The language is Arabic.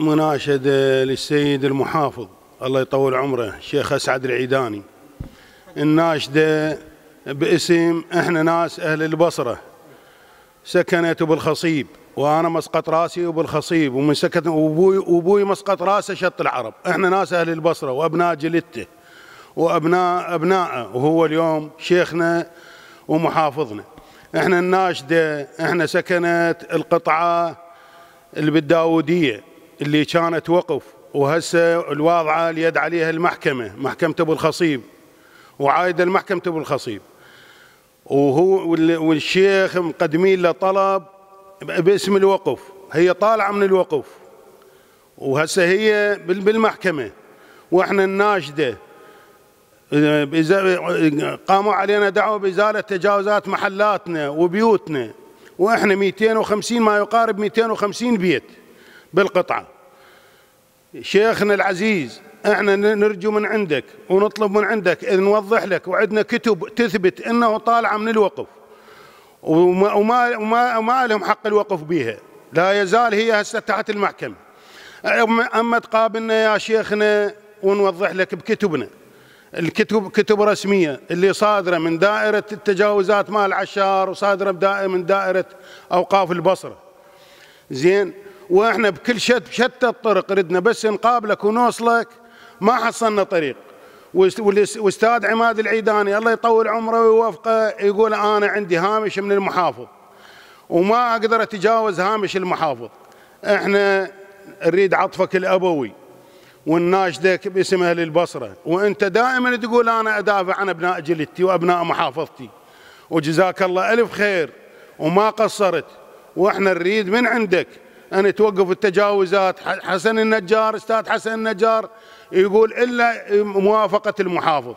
مناشدة للسيد المحافظ الله يطول عمره الشيخ أسعد العيداني الناشدة باسم احنا ناس أهل البصرة سكنت بالخصيب وانا مسقط راسي وبالخصيب ومن سكت وابوي وابوي مسقط راسه شط العرب احنا ناس اهل البصره وابناء جلدته وابناء ابنائه وهو اليوم شيخنا ومحافظنا احنا الناشده احنا سكنت القطعه اللي بالداودية اللي كانت وقف وهسه الواضعه اليد عليها المحكمه محكمه ابو الخصيب وعايده لمحكمه ابو الخصيب وهو والشيخ مقدمين له طلب باسم الوقف هي طالعه من الوقف وهسه هي بالمحكمه واحنا الناشده قاموا علينا دعوه بازاله تجاوزات محلاتنا وبيوتنا واحنا 250 ما يقارب 250 بيت بالقطعة شيخنا العزيز احنا نرجو من عندك ونطلب من عندك ان نوضح لك وعندنا كتب تثبت انه طالعه من الوقف وما وما وما لهم حق الوقف بها لا يزال هي هسه تحت المحكمه اما تقابلنا يا شيخنا ونوضح لك بكتبنا الكتب كتب رسميه اللي صادره من دائره التجاوزات مال عشار وصادره من دائره اوقاف البصره زين واحنا بكل شت بشتى الطرق ردنا بس نقابلك ونوصلك ما حصلنا طريق والاستاذ عماد العيداني الله يطول عمره ويوفقه يقول انا عندي هامش من المحافظ وما اقدر اتجاوز هامش المحافظ احنا نريد عطفك الابوي ونناشدك باسم اهل البصره وانت دائما تقول انا ادافع عن ابناء جلدتي وابناء محافظتي وجزاك الله الف خير وما قصرت واحنا نريد من عندك أن توقف التجاوزات حسن النجار أستاذ حسن النجار يقول إلا موافقة المحافظ